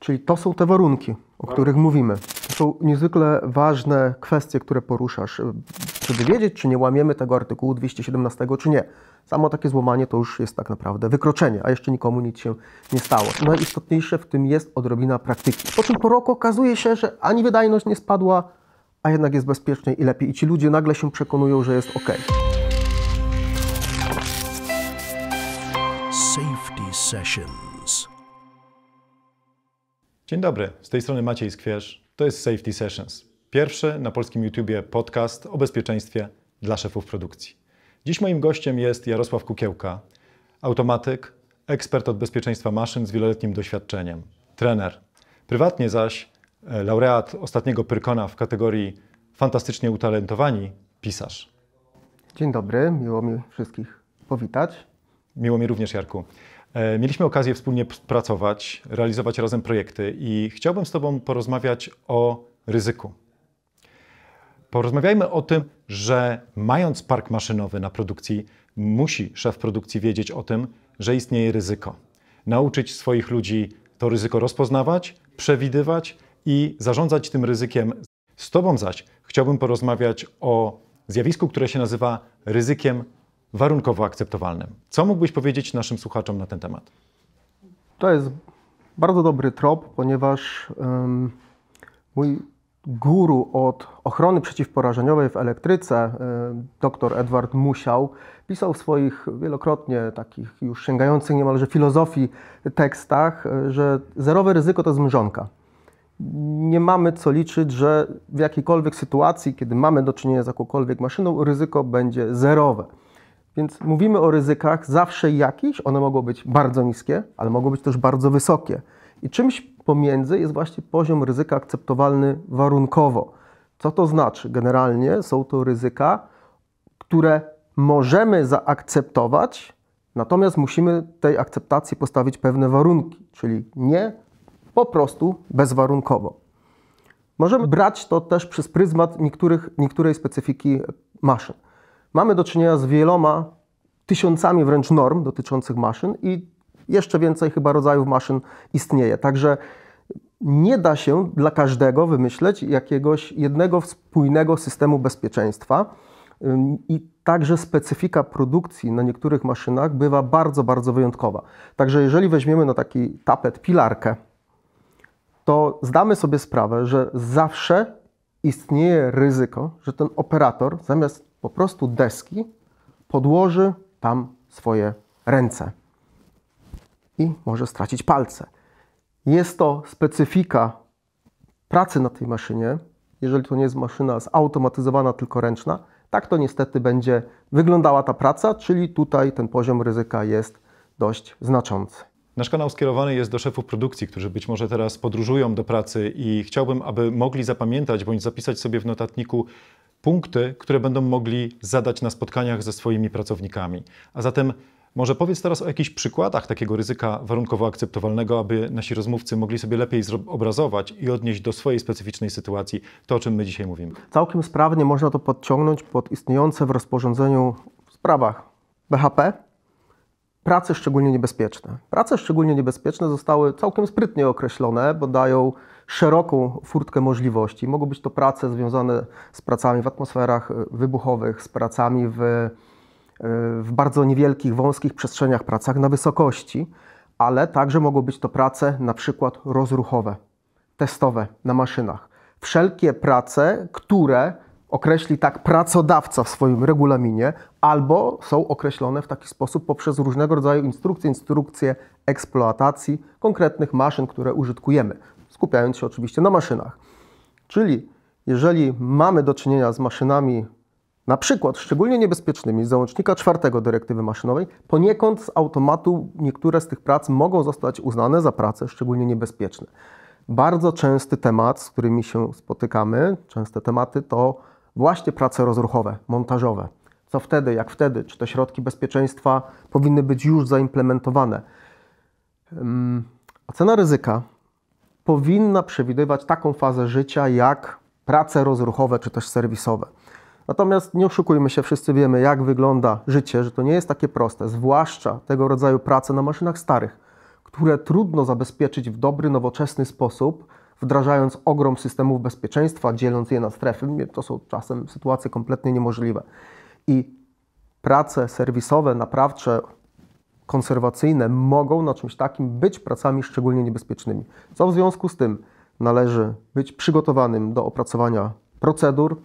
Czyli to są te warunki, o tak. których mówimy. To są niezwykle ważne kwestie, które poruszasz. Żeby wiedzieć, czy nie łamiemy tego artykułu 217, czy nie. Samo takie złamanie to już jest tak naprawdę wykroczenie, a jeszcze nikomu nic się nie stało. Najistotniejsze w tym jest odrobina praktyki. Po czym po roku okazuje się, że ani wydajność nie spadła, a jednak jest bezpieczniej i lepiej. I ci ludzie nagle się przekonują, że jest ok. Safety Session. Dzień dobry, z tej strony Maciej Skwierz, to jest Safety Sessions, pierwszy na polskim YouTubie podcast o bezpieczeństwie dla szefów produkcji. Dziś moim gościem jest Jarosław Kukiełka, automatyk, ekspert od bezpieczeństwa maszyn z wieloletnim doświadczeniem, trener. Prywatnie zaś e, laureat ostatniego Pyrkona w kategorii fantastycznie utalentowani, pisarz. Dzień dobry, miło mi wszystkich powitać. Miło mi również, Jarku. E, mieliśmy okazję wspólnie pracować, realizować razem projekty i chciałbym z Tobą porozmawiać o ryzyku. Porozmawiajmy o tym, że mając park maszynowy na produkcji, musi szef produkcji wiedzieć o tym, że istnieje ryzyko. Nauczyć swoich ludzi to ryzyko rozpoznawać, przewidywać i zarządzać tym ryzykiem. Z Tobą zaś chciałbym porozmawiać o zjawisku, które się nazywa ryzykiem warunkowo akceptowalnym. Co mógłbyś powiedzieć naszym słuchaczom na ten temat? To jest bardzo dobry trop, ponieważ um, mój guru od ochrony przeciwporażeniowej w elektryce, dr Edward Musiał, pisał w swoich wielokrotnie takich już sięgających niemalże filozofii tekstach, e, że zerowe ryzyko to zmrzonka. Nie mamy co liczyć, że w jakiejkolwiek sytuacji, kiedy mamy do czynienia z jakąkolwiek maszyną, ryzyko będzie zerowe. Więc mówimy o ryzykach zawsze jakichś, one mogą być bardzo niskie, ale mogą być też bardzo wysokie. I czymś pomiędzy jest właśnie poziom ryzyka akceptowalny warunkowo. Co to znaczy? Generalnie są to ryzyka, które możemy zaakceptować, natomiast musimy tej akceptacji postawić pewne warunki, czyli nie po prostu bezwarunkowo. Możemy brać to też przez pryzmat niektórych, niektórej specyfiki maszyn. Mamy do czynienia z wieloma tysiącami wręcz norm dotyczących maszyn i jeszcze więcej chyba rodzajów maszyn istnieje. Także nie da się dla każdego wymyśleć jakiegoś jednego spójnego systemu bezpieczeństwa. I także specyfika produkcji na niektórych maszynach bywa bardzo, bardzo wyjątkowa. Także jeżeli weźmiemy na taki tapet pilarkę, to zdamy sobie sprawę, że zawsze istnieje ryzyko, że ten operator zamiast po prostu deski, podłoży tam swoje ręce i może stracić palce. Jest to specyfika pracy na tej maszynie. Jeżeli to nie jest maszyna zautomatyzowana, tylko ręczna, tak to niestety będzie wyglądała ta praca, czyli tutaj ten poziom ryzyka jest dość znaczący. Nasz kanał skierowany jest do szefów produkcji, którzy być może teraz podróżują do pracy i chciałbym, aby mogli zapamiętać bądź zapisać sobie w notatniku punkty, które będą mogli zadać na spotkaniach ze swoimi pracownikami. A zatem może powiedz teraz o jakichś przykładach takiego ryzyka warunkowo akceptowalnego, aby nasi rozmówcy mogli sobie lepiej obrazować i odnieść do swojej specyficznej sytuacji to, o czym my dzisiaj mówimy. Całkiem sprawnie można to podciągnąć pod istniejące w rozporządzeniu w sprawach BHP, prace szczególnie niebezpieczne. Prace szczególnie niebezpieczne zostały całkiem sprytnie określone, bo dają szeroką furtkę możliwości. Mogą być to prace związane z pracami w atmosferach e, wybuchowych, z pracami w, e, w bardzo niewielkich, wąskich przestrzeniach, pracach na wysokości, ale także mogą być to prace na przykład rozruchowe, testowe na maszynach. Wszelkie prace, które określi tak pracodawca w swoim regulaminie, albo są określone w taki sposób poprzez różnego rodzaju instrukcje, instrukcje eksploatacji konkretnych maszyn, które użytkujemy, skupiając się oczywiście na maszynach. Czyli jeżeli mamy do czynienia z maszynami na przykład szczególnie niebezpiecznymi z załącznika czwartego dyrektywy maszynowej, poniekąd z automatu niektóre z tych prac mogą zostać uznane za prace szczególnie niebezpieczne. Bardzo częsty temat, z którymi się spotykamy, częste tematy to właśnie prace rozruchowe, montażowe. Co wtedy, jak wtedy, czy te środki bezpieczeństwa powinny być już zaimplementowane. Ocena ryzyka powinna przewidywać taką fazę życia jak prace rozruchowe czy też serwisowe. Natomiast nie oszukujmy się, wszyscy wiemy, jak wygląda życie, że to nie jest takie proste, zwłaszcza tego rodzaju prace na maszynach starych, które trudno zabezpieczyć w dobry, nowoczesny sposób wdrażając ogrom systemów bezpieczeństwa, dzieląc je na strefy. To są czasem sytuacje kompletnie niemożliwe. I prace serwisowe, naprawcze, konserwacyjne mogą na czymś takim być pracami szczególnie niebezpiecznymi. Co w związku z tym należy być przygotowanym do opracowania procedur,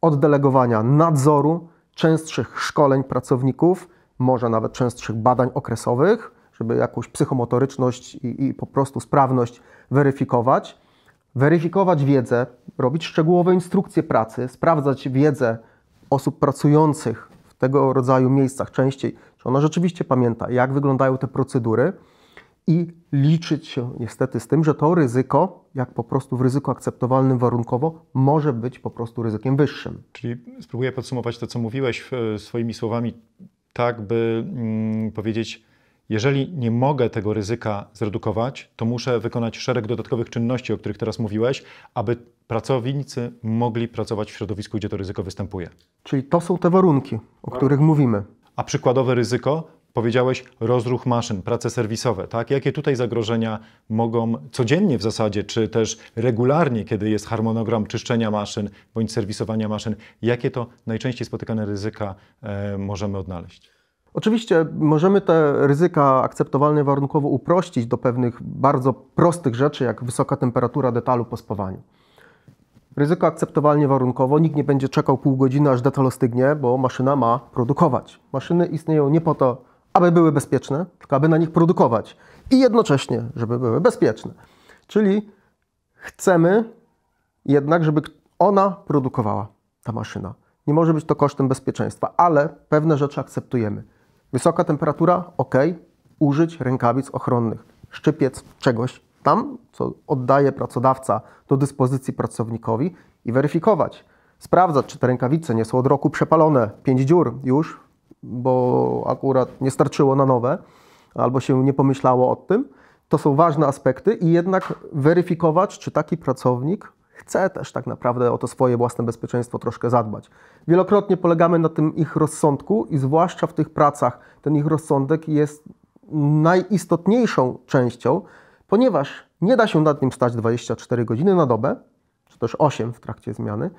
oddelegowania nadzoru, częstszych szkoleń pracowników, może nawet częstszych badań okresowych żeby jakąś psychomotoryczność i, i po prostu sprawność weryfikować. Weryfikować wiedzę, robić szczegółowe instrukcje pracy, sprawdzać wiedzę osób pracujących w tego rodzaju miejscach częściej, czy ona rzeczywiście pamięta, jak wyglądają te procedury i liczyć się niestety z tym, że to ryzyko, jak po prostu w ryzyku akceptowalnym warunkowo, może być po prostu ryzykiem wyższym. Czyli spróbuję podsumować to, co mówiłeś e, swoimi słowami, tak by mm, powiedzieć, jeżeli nie mogę tego ryzyka zredukować, to muszę wykonać szereg dodatkowych czynności, o których teraz mówiłeś, aby pracownicy mogli pracować w środowisku, gdzie to ryzyko występuje. Czyli to są te warunki, o których mówimy. A przykładowe ryzyko, powiedziałeś, rozruch maszyn, prace serwisowe, tak? Jakie tutaj zagrożenia mogą codziennie w zasadzie, czy też regularnie, kiedy jest harmonogram czyszczenia maszyn bądź serwisowania maszyn, jakie to najczęściej spotykane ryzyka e, możemy odnaleźć? Oczywiście możemy te ryzyka akceptowalne warunkowo uprościć do pewnych bardzo prostych rzeczy, jak wysoka temperatura detalu po spawaniu. Ryzyko akceptowalnie warunkowo, nikt nie będzie czekał pół godziny, aż detal ostygnie, bo maszyna ma produkować. Maszyny istnieją nie po to, aby były bezpieczne, tylko aby na nich produkować i jednocześnie, żeby były bezpieczne. Czyli chcemy jednak, żeby ona produkowała, ta maszyna. Nie może być to kosztem bezpieczeństwa, ale pewne rzeczy akceptujemy. Wysoka temperatura, ok, użyć rękawic ochronnych, szczypiec, czegoś tam, co oddaje pracodawca do dyspozycji pracownikowi i weryfikować. Sprawdzać, czy te rękawice nie są od roku przepalone, pięć dziur już, bo akurat nie starczyło na nowe, albo się nie pomyślało o tym. To są ważne aspekty i jednak weryfikować, czy taki pracownik chce też tak naprawdę o to swoje własne bezpieczeństwo troszkę zadbać. Wielokrotnie polegamy na tym ich rozsądku i zwłaszcza w tych pracach ten ich rozsądek jest najistotniejszą częścią, ponieważ nie da się nad nim stać 24 godziny na dobę, czy też 8 w trakcie zmiany,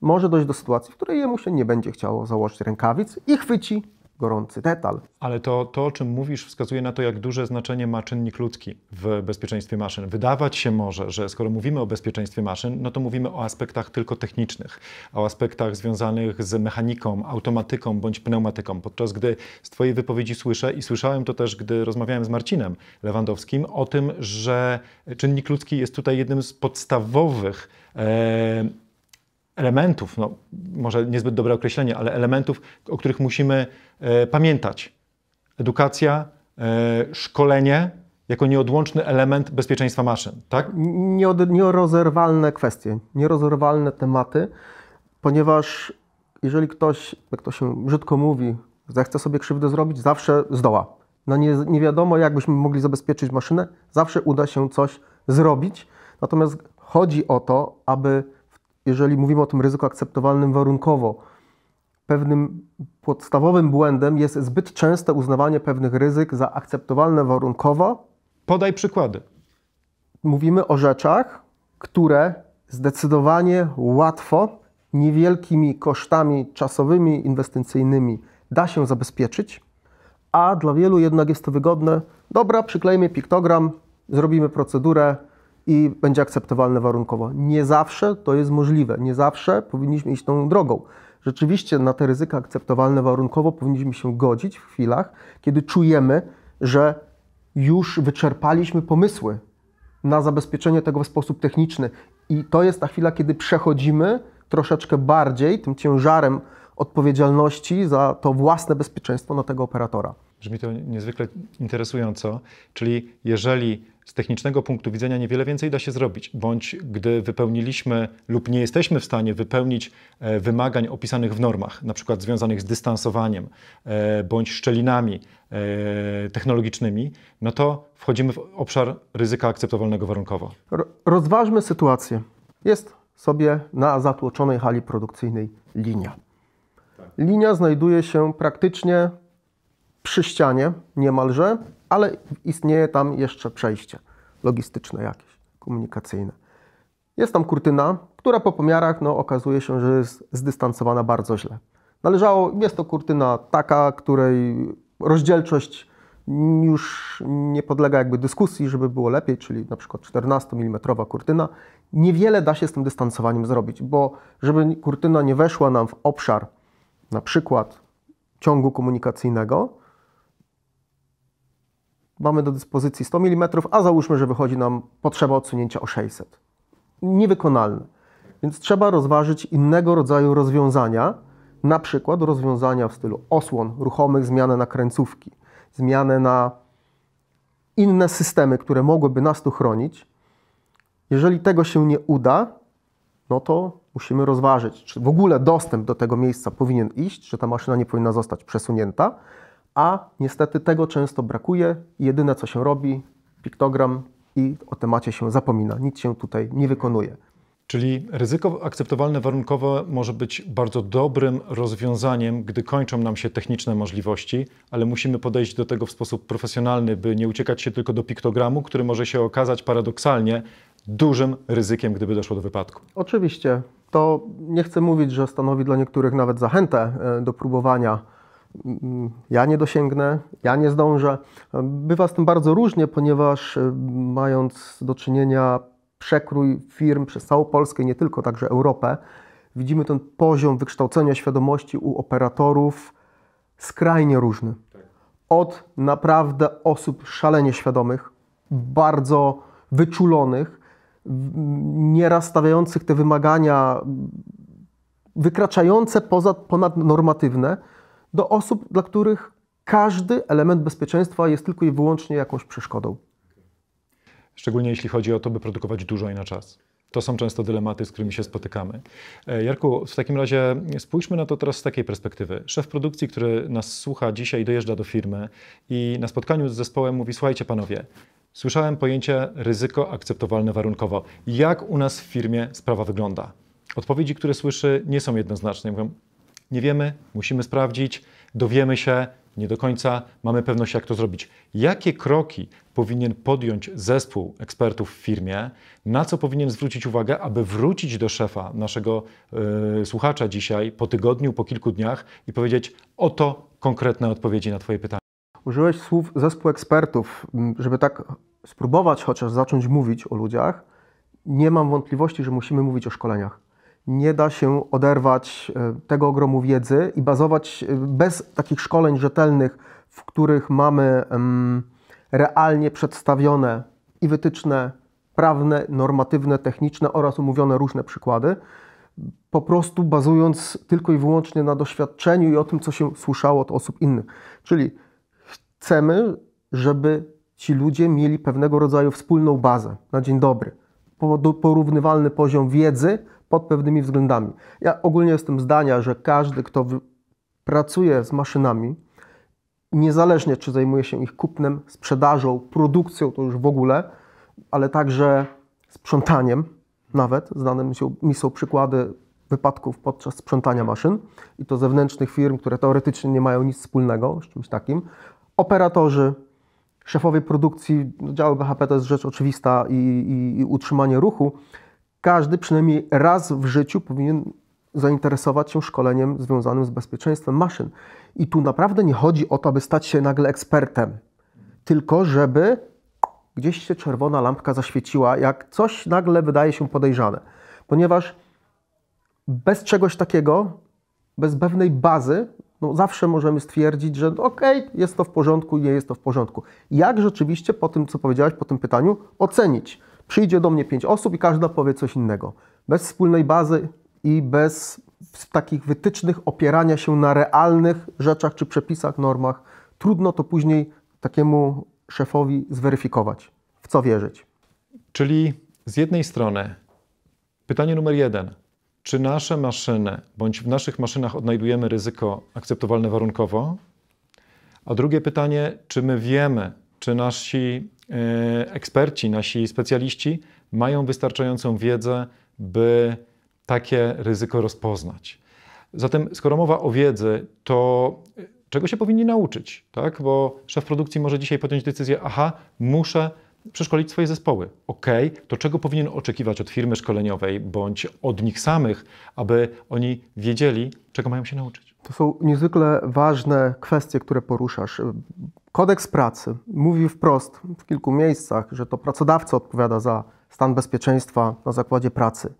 może dojść do sytuacji, w której jemu się nie będzie chciało założyć rękawic i chwyci gorący detal. Ale to, to, o czym mówisz, wskazuje na to, jak duże znaczenie ma czynnik ludzki w bezpieczeństwie maszyn. Wydawać się może, że skoro mówimy o bezpieczeństwie maszyn, no to mówimy o aspektach tylko technicznych, o aspektach związanych z mechaniką, automatyką bądź pneumatyką. Podczas gdy z Twojej wypowiedzi słyszę i słyszałem to też, gdy rozmawiałem z Marcinem Lewandowskim o tym, że czynnik ludzki jest tutaj jednym z podstawowych e, elementów, no, może niezbyt dobre określenie, ale elementów, o których musimy e, pamiętać. Edukacja, e, szkolenie jako nieodłączny element bezpieczeństwa maszyn, tak? Nieod, nierozerwalne kwestie, nierozerwalne tematy, ponieważ jeżeli ktoś, jak to się brzydko mówi, zechce sobie krzywdę zrobić, zawsze zdoła. No nie, nie wiadomo, byśmy mogli zabezpieczyć maszynę, zawsze uda się coś zrobić. Natomiast chodzi o to, aby jeżeli mówimy o tym ryzyku akceptowalnym warunkowo, pewnym podstawowym błędem jest zbyt częste uznawanie pewnych ryzyk za akceptowalne warunkowo. Podaj przykłady. Mówimy o rzeczach, które zdecydowanie łatwo, niewielkimi kosztami czasowymi, inwestycyjnymi da się zabezpieczyć, a dla wielu jednak jest to wygodne. Dobra, przyklejmy piktogram, zrobimy procedurę, i będzie akceptowalne warunkowo. Nie zawsze to jest możliwe, nie zawsze powinniśmy iść tą drogą. Rzeczywiście na te ryzyka akceptowalne warunkowo powinniśmy się godzić w chwilach, kiedy czujemy, że już wyczerpaliśmy pomysły na zabezpieczenie tego w sposób techniczny. I to jest ta chwila, kiedy przechodzimy troszeczkę bardziej tym ciężarem odpowiedzialności za to własne bezpieczeństwo na tego operatora. Brzmi to niezwykle interesująco. Czyli jeżeli z technicznego punktu widzenia niewiele więcej da się zrobić, bądź gdy wypełniliśmy lub nie jesteśmy w stanie wypełnić e, wymagań opisanych w normach, na przykład związanych z dystansowaniem e, bądź szczelinami e, technologicznymi, no to wchodzimy w obszar ryzyka akceptowalnego warunkowo. Rozważmy sytuację. Jest sobie na zatłoczonej hali produkcyjnej linia. Tak. Linia znajduje się praktycznie przy ścianie niemalże, ale istnieje tam jeszcze przejście logistyczne jakieś, komunikacyjne. Jest tam kurtyna, która po pomiarach no, okazuje się, że jest zdystansowana bardzo źle. Należało, jest to kurtyna taka, której rozdzielczość już nie podlega jakby dyskusji, żeby było lepiej, czyli na przykład 14 mm kurtyna. Niewiele da się z tym dystansowaniem zrobić, bo żeby kurtyna nie weszła nam w obszar na przykład ciągu komunikacyjnego, mamy do dyspozycji 100 mm, a załóżmy, że wychodzi nam potrzeba odsunięcia o 600. Niewykonalne. Więc trzeba rozważyć innego rodzaju rozwiązania, na przykład rozwiązania w stylu osłon ruchomych, zmianę na kręcówki, zmianę na inne systemy, które mogłyby nas tu chronić. Jeżeli tego się nie uda, no to musimy rozważyć, czy w ogóle dostęp do tego miejsca powinien iść, czy ta maszyna nie powinna zostać przesunięta, a niestety tego często brakuje. Jedyne co się robi, piktogram i o temacie się zapomina. Nic się tutaj nie wykonuje. Czyli ryzyko akceptowalne warunkowe może być bardzo dobrym rozwiązaniem, gdy kończą nam się techniczne możliwości, ale musimy podejść do tego w sposób profesjonalny, by nie uciekać się tylko do piktogramu, który może się okazać paradoksalnie dużym ryzykiem, gdyby doszło do wypadku. Oczywiście. To nie chcę mówić, że stanowi dla niektórych nawet zachętę e, do próbowania ja nie dosięgnę, ja nie zdążę. Bywa z tym bardzo różnie, ponieważ e, mając do czynienia przekrój firm przez całą Polskę, nie tylko, także Europę, widzimy ten poziom wykształcenia świadomości u operatorów skrajnie różny. Od naprawdę osób szalenie świadomych, bardzo wyczulonych, nieraz stawiających te wymagania wykraczające poza ponad normatywne, do osób, dla których każdy element bezpieczeństwa jest tylko i wyłącznie jakąś przeszkodą. Szczególnie jeśli chodzi o to, by produkować dużo i na czas. To są często dylematy, z którymi się spotykamy. E, Jarku, w takim razie spójrzmy na to teraz z takiej perspektywy. Szef produkcji, który nas słucha dzisiaj, dojeżdża do firmy i na spotkaniu z zespołem mówi: Słuchajcie, panowie, słyszałem pojęcie ryzyko akceptowalne warunkowo. Jak u nas w firmie sprawa wygląda? Odpowiedzi, które słyszy, nie są jednoznaczne. Mówią, nie wiemy, musimy sprawdzić, dowiemy się, nie do końca mamy pewność, jak to zrobić. Jakie kroki powinien podjąć zespół ekspertów w firmie, na co powinien zwrócić uwagę, aby wrócić do szefa naszego yy, słuchacza dzisiaj po tygodniu, po kilku dniach i powiedzieć: Oto konkretne odpowiedzi na Twoje pytania. Użyłeś słów zespół ekspertów, żeby tak spróbować chociaż zacząć mówić o ludziach. Nie mam wątpliwości, że musimy mówić o szkoleniach nie da się oderwać e, tego ogromu wiedzy i bazować e, bez takich szkoleń rzetelnych, w których mamy realnie przedstawione i wytyczne prawne, normatywne, techniczne oraz umówione różne przykłady, po prostu bazując tylko i wyłącznie na doświadczeniu i o tym, co się słyszało od osób innych. Czyli chcemy, żeby ci ludzie mieli pewnego rodzaju wspólną bazę na dzień dobry porównywalny poziom wiedzy pod pewnymi względami. Ja ogólnie jestem zdania, że każdy, kto pracuje z maszynami, niezależnie czy zajmuje się ich kupnem, sprzedażą, produkcją, to już w ogóle, ale także sprzątaniem, nawet znane mi są przykłady wypadków podczas sprzątania maszyn i to zewnętrznych firm, które teoretycznie nie mają nic wspólnego z czymś takim, operatorzy, szefowie produkcji, no, działy BHP to jest rzecz oczywista i, i, i utrzymanie ruchu, każdy przynajmniej raz w życiu powinien zainteresować się szkoleniem związanym z bezpieczeństwem maszyn. I tu naprawdę nie chodzi o to, aby stać się nagle ekspertem, tylko żeby gdzieś się czerwona lampka zaświeciła, jak coś nagle wydaje się podejrzane. Ponieważ bez czegoś takiego, bez pewnej bazy, no zawsze możemy stwierdzić, że okej, okay, jest to w porządku, nie jest to w porządku. Jak rzeczywiście po tym, co powiedziałeś, po tym pytaniu, ocenić? Przyjdzie do mnie pięć osób i każda powie coś innego. Bez wspólnej bazy i bez takich wytycznych opierania się na realnych rzeczach czy przepisach, normach, trudno to później takiemu szefowi zweryfikować, w co wierzyć. Czyli z jednej strony pytanie numer jeden – czy nasze maszyny, bądź w naszych maszynach odnajdujemy ryzyko akceptowalne warunkowo? A drugie pytanie, czy my wiemy, czy nasi e, eksperci, nasi specjaliści mają wystarczającą wiedzę, by takie ryzyko rozpoznać? Zatem, skoro mowa o wiedzy, to e, czego się powinni nauczyć, tak? Bo szef produkcji może dzisiaj podjąć decyzję, aha, muszę przeszkolić swoje zespoły. Ok, to czego powinien oczekiwać od firmy szkoleniowej bądź od nich samych, aby oni wiedzieli, czego mają się nauczyć? To są niezwykle ważne kwestie, które poruszasz. Kodeks pracy mówi wprost w kilku miejscach, że to pracodawca odpowiada za stan bezpieczeństwa na zakładzie pracy.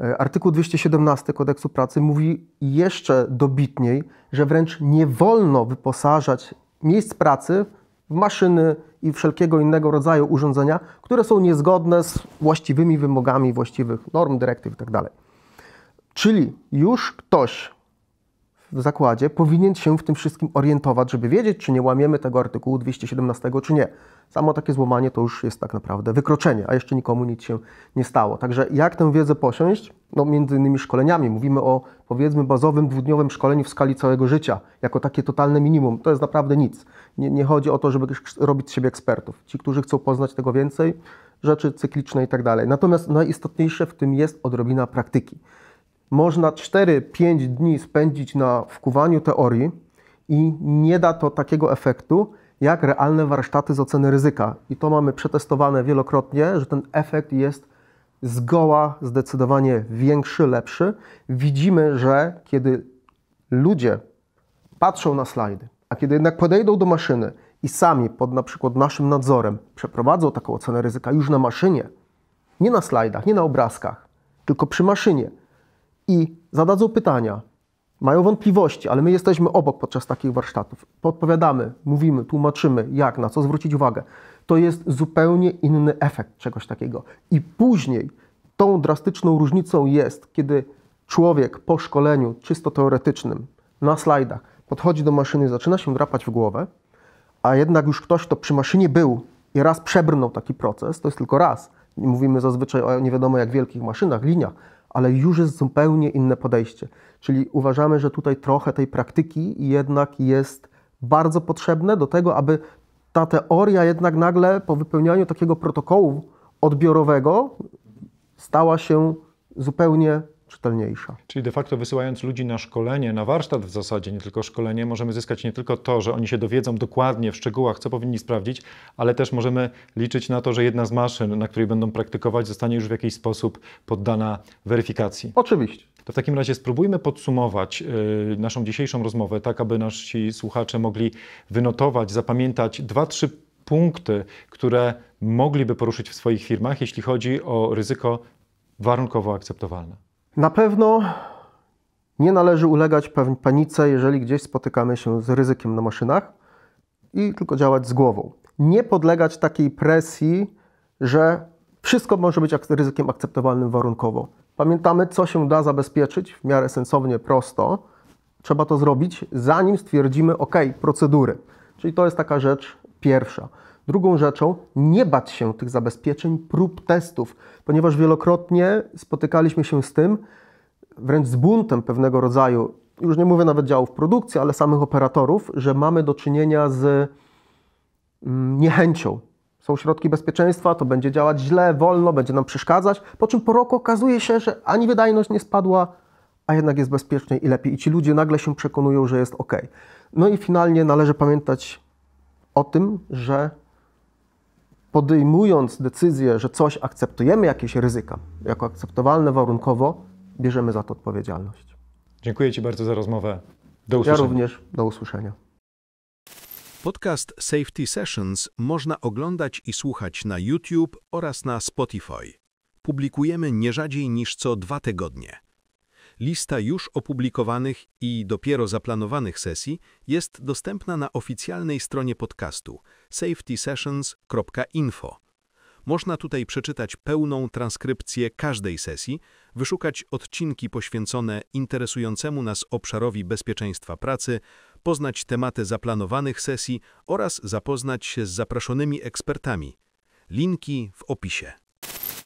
E, artykuł 217 kodeksu pracy mówi jeszcze dobitniej, że wręcz nie wolno wyposażać miejsc pracy w maszyny i wszelkiego innego rodzaju urządzenia, które są niezgodne z właściwymi wymogami właściwych norm, dyrektyw itd. Tak Czyli już ktoś w zakładzie powinien się w tym wszystkim orientować, żeby wiedzieć, czy nie łamiemy tego artykułu 217, czy nie. Samo takie złamanie to już jest tak naprawdę wykroczenie, a jeszcze nikomu nic się nie stało. Także jak tę wiedzę posiąść? No między innymi szkoleniami. Mówimy o powiedzmy bazowym dwudniowym szkoleniu w skali całego życia, jako takie totalne minimum. To jest naprawdę nic nie, nie chodzi o to, żeby robić z siebie ekspertów. Ci, którzy chcą poznać tego więcej, rzeczy cykliczne i tak dalej. Natomiast najistotniejsze w tym jest odrobina praktyki. Można 4-5 dni spędzić na wkuwaniu teorii i nie da to takiego efektu, jak realne warsztaty z oceny ryzyka. I to mamy przetestowane wielokrotnie, że ten efekt jest zgoła zdecydowanie większy, lepszy. Widzimy, że kiedy ludzie patrzą na slajdy, a kiedy jednak podejdą do maszyny i sami pod na przykład naszym nadzorem przeprowadzą taką ocenę ryzyka już na maszynie, nie na slajdach, nie na obrazkach, tylko przy maszynie i zadadzą pytania, mają wątpliwości, ale my jesteśmy obok podczas takich warsztatów, podpowiadamy, mówimy, tłumaczymy, jak, na co zwrócić uwagę, to jest zupełnie inny efekt czegoś takiego. I później tą drastyczną różnicą jest, kiedy człowiek po szkoleniu czysto teoretycznym na slajdach podchodzi do maszyny, zaczyna się drapać w głowę, a jednak już ktoś, kto przy maszynie był i raz przebrnął taki proces, to jest tylko raz. Mówimy zazwyczaj o nie wiadomo jak wielkich maszynach, liniach, ale już jest zupełnie inne podejście. Czyli uważamy, że tutaj trochę tej praktyki jednak jest bardzo potrzebne do tego, aby ta teoria jednak nagle po wypełnianiu takiego protokołu odbiorowego stała się zupełnie czytelniejsza. Czyli de facto wysyłając ludzi na szkolenie, na warsztat w zasadzie, nie tylko szkolenie, możemy zyskać nie tylko to, że oni się dowiedzą dokładnie w szczegółach, co powinni sprawdzić, ale też możemy liczyć na to, że jedna z maszyn, na której będą praktykować, zostanie już w jakiś sposób poddana weryfikacji. Oczywiście. To w takim razie spróbujmy podsumować yy, naszą dzisiejszą rozmowę, tak aby nasi słuchacze mogli wynotować, zapamiętać dwa, trzy punkty, które mogliby poruszyć w swoich firmach, jeśli chodzi o ryzyko warunkowo akceptowalne. Na pewno nie należy ulegać panice, jeżeli gdzieś spotykamy się z ryzykiem na maszynach i tylko działać z głową. Nie podlegać takiej presji, że wszystko może być ryzykiem akceptowalnym warunkowo. Pamiętamy, co się da zabezpieczyć w miarę sensownie, prosto. Trzeba to zrobić, zanim stwierdzimy, ok, procedury. Czyli to jest taka rzecz pierwsza. Drugą rzeczą, nie bać się tych zabezpieczeń, prób testów, ponieważ wielokrotnie spotykaliśmy się z tym, wręcz z buntem pewnego rodzaju, już nie mówię nawet działów produkcji, ale samych operatorów, że mamy do czynienia z mm, niechęcią. Są środki bezpieczeństwa, to będzie działać źle, wolno, będzie nam przeszkadzać, po czym po roku okazuje się, że ani wydajność nie spadła, a jednak jest bezpieczniej i lepiej. I ci ludzie nagle się przekonują, że jest ok. No i finalnie należy pamiętać o tym, że podejmując decyzję, że coś akceptujemy, jakieś ryzyka, jako akceptowalne warunkowo, bierzemy za to odpowiedzialność. Dziękuję Ci bardzo za rozmowę. Do usłyszenia. Ja również. Do usłyszenia. Podcast Safety Sessions można oglądać i słuchać na YouTube oraz na Spotify. Publikujemy nie rzadziej niż co dwa tygodnie. Lista już opublikowanych i dopiero zaplanowanych sesji jest dostępna na oficjalnej stronie podcastu safetysessions.info. Można tutaj przeczytać pełną transkrypcję każdej sesji, wyszukać odcinki poświęcone interesującemu nas obszarowi bezpieczeństwa pracy, poznać tematy zaplanowanych sesji oraz zapoznać się z zaproszonymi ekspertami. Linki w opisie.